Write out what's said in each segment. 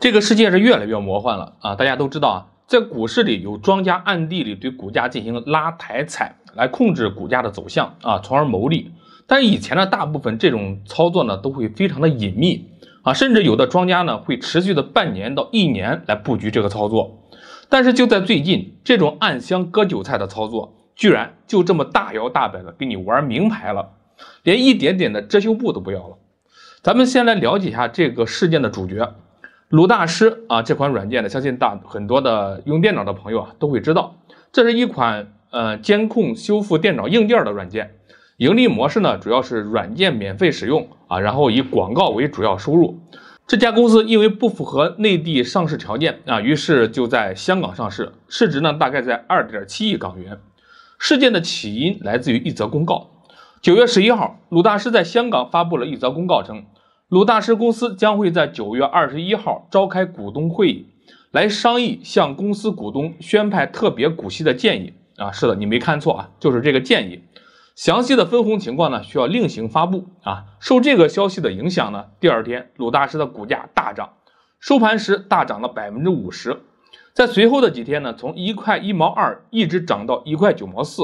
这个世界是越来越魔幻了啊！大家都知道啊，在股市里有庄家暗地里对股价进行拉抬踩，来控制股价的走向啊，从而牟利。但是以前呢，大部分这种操作呢，都会非常的隐秘啊，甚至有的庄家呢，会持续的半年到一年来布局这个操作。但是就在最近，这种暗箱割韭菜的操作，居然就这么大摇大摆的跟你玩明牌了，连一点点的遮羞布都不要了。咱们先来了解一下这个事件的主角。鲁大师啊，这款软件呢，相信大很多的用电脑的朋友啊都会知道，这是一款呃监控修复电脑硬件的软件。盈利模式呢，主要是软件免费使用啊，然后以广告为主要收入。这家公司因为不符合内地上市条件啊，于是就在香港上市，市值呢大概在二点七亿港元。事件的起因来自于一则公告，九月十一号，鲁大师在香港发布了一则公告称。鲁大师公司将会在九月二十一号召开股东会议，来商议向公司股东宣派特别股息的建议。啊，是的，你没看错啊，就是这个建议。详细的分红情况呢，需要另行发布啊。受这个消息的影响呢，第二天鲁大师的股价大涨，收盘时大涨了百分之五十。在随后的几天呢，从一块一毛二一直涨到一块九毛四，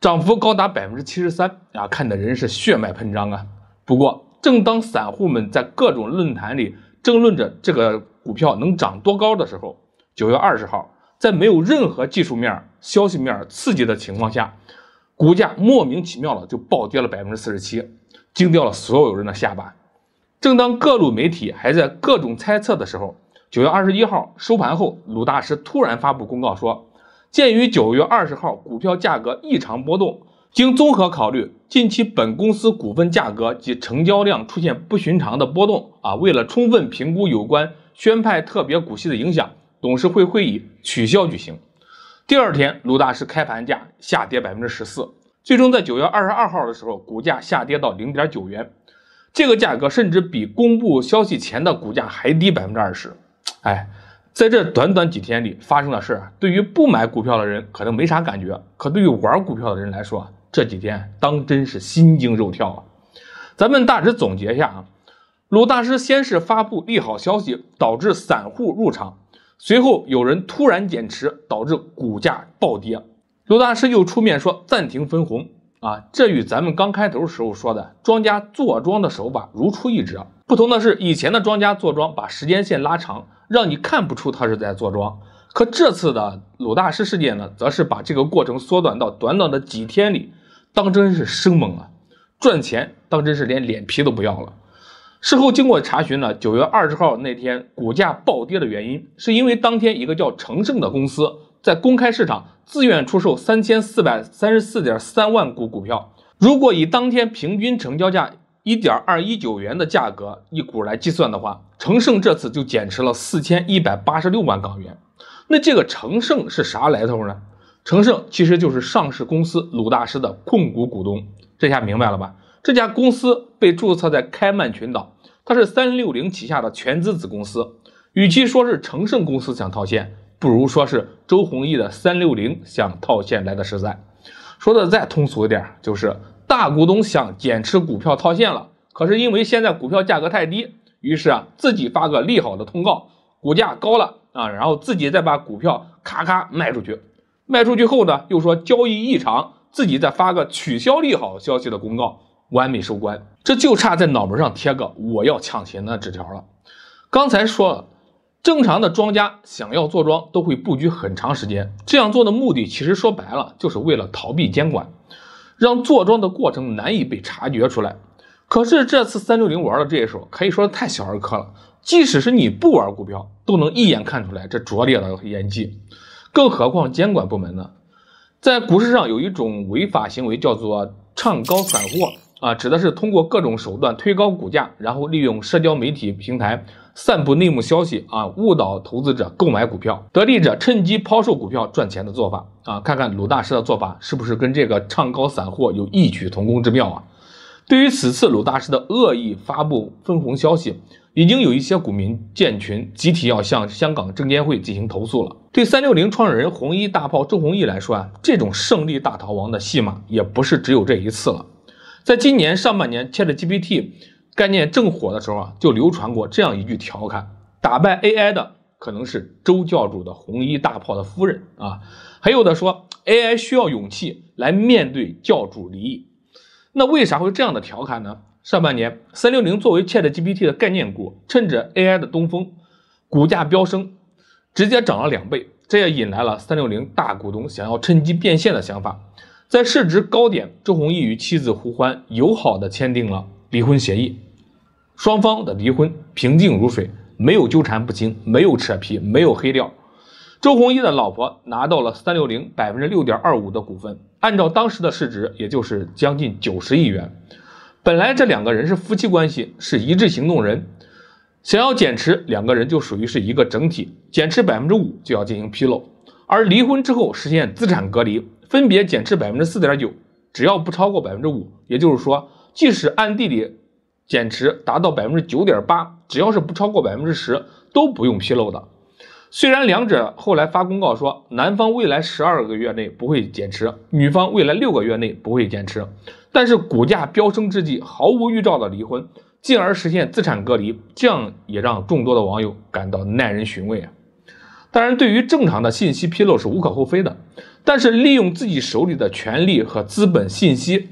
涨幅高达百分之七十三啊！看的人是血脉喷张啊。不过，正当散户们在各种论坛里争论着这个股票能涨多高的时候，九月二十号，在没有任何技术面、消息面刺激的情况下，股价莫名其妙的就暴跌了百分之四十七，惊掉了所有人的下巴。正当各路媒体还在各种猜测的时候，九月二十一号收盘后，鲁大师突然发布公告说，鉴于九月二十号股票价格异常波动。经综合考虑，近期本公司股份价格及成交量出现不寻常的波动啊，为了充分评估有关宣派特别股息的影响，董事会会议取消举行。第二天，卢大师开盘价下跌百分之十四，最终在九月二十二号的时候，股价下跌到零点九元，这个价格甚至比公布消息前的股价还低百分之二十。哎，在这短短几天里发生的事儿，对于不买股票的人可能没啥感觉，可对于玩股票的人来说啊。这几天当真是心惊肉跳啊！咱们大致总结一下啊，鲁大师先是发布利好消息，导致散户入场，随后有人突然减持，导致股价暴跌。鲁大师又出面说暂停分红啊，这与咱们刚开头时候说的庄家坐庄的手法如出一辙。不同的是，以前的庄家坐庄把时间线拉长，让你看不出他是在坐庄。可这次的鲁大师事件呢，则是把这个过程缩短到短短的几天里。当真是生猛啊！赚钱当真是连脸皮都不要了。事后经过查询呢，九月二十号那天股价暴跌的原因，是因为当天一个叫成盛的公司在公开市场自愿出售三千四百三十四点三万股股票。如果以当天平均成交价一点二一九元的价格一股来计算的话，成盛这次就减持了四千一百八十六万港元。那这个成盛是啥来头呢？成胜其实就是上市公司鲁大师的控股股东，这下明白了吧？这家公司被注册在开曼群岛，它是三六零旗下的全资子公司。与其说是成胜公司想套现，不如说是周鸿祎的三六零想套现来的实在。说的再通俗一点，就是大股东想减持股票套现了，可是因为现在股票价格太低，于是啊自己发个利好的通告，股价高了啊，然后自己再把股票咔咔卖出去。卖出去后呢，又说交易异常，自己再发个取消利好消息的公告，完美收官，这就差在脑门上贴个我要抢钱的纸条了。刚才说了，正常的庄家想要坐庄都会布局很长时间，这样做的目的其实说白了就是为了逃避监管，让坐庄的过程难以被察觉出来。可是这次三六零玩的这一手，可以说太小儿科了，即使是你不玩股票，都能一眼看出来这拙劣的演技。更何况监管部门呢？在股市上有一种违法行为叫做唱高散货啊，指的是通过各种手段推高股价，然后利用社交媒体平台散布内幕消息啊，误导投资者购买股票，得利者趁机抛售股票赚钱的做法啊。看看鲁大师的做法是不是跟这个唱高散货有异曲同工之妙啊？对于此次鲁大师的恶意发布分红消息，已经有一些股民建群集体要向香港证监会进行投诉了。对三六零创始人红衣大炮周鸿祎来说啊，这种胜利大逃亡的戏码也不是只有这一次了。在今年上半年，ChatGPT 概念正火的时候啊，就流传过这样一句调侃：打败 AI 的可能是周教主的红衣大炮的夫人啊。还有的说，AI 需要勇气来面对教主离异。那为啥会这样的调侃呢？上半年，三六零作为 ChatGPT 的概念股，趁着 AI 的东风，股价飙升。直接涨了两倍，这也引来了三六零大股东想要趁机变现的想法。在市值高点，周鸿祎与妻子胡欢友好的签订了离婚协议，双方的离婚平静如水，没有纠缠不清，没有扯皮，没有黑料。周鸿祎的老婆拿到了三六零百分之六点二五的股份，按照当时的市值，也就是将近九十亿元。本来这两个人是夫妻关系，是一致行动人。想要减持，两个人就属于是一个整体，减持百分之五就要进行披露；而离婚之后实现资产隔离，分别减持百分之四点九，只要不超过百分之五，也就是说，即使暗地里减持达到百分之九点八，只要是不超过百分之十，都不用披露的。虽然两者后来发公告说，男方未来十二个月内不会减持，女方未来六个月内不会减持，但是股价飙升之际毫无预兆的离婚。进而实现资产隔离，这样也让众多的网友感到耐人寻味啊。当然，对于正常的信息披露是无可厚非的，但是利用自己手里的权力和资本信息，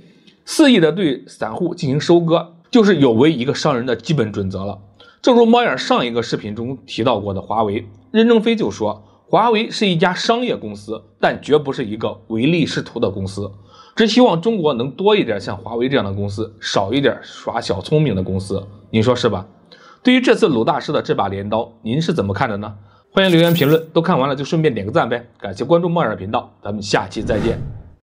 肆意的对散户进行收割，就是有违一个商人的基本准则了。正如猫眼上一个视频中提到过的，华为任正非就说：“华为是一家商业公司，但绝不是一个唯利是图的公司。”只希望中国能多一点像华为这样的公司，少一点耍小聪明的公司，您说是吧？对于这次鲁大师的这把镰刀，您是怎么看的呢？欢迎留言评论。都看完了就顺便点个赞呗，感谢关注莫尔频道，咱们下期再见。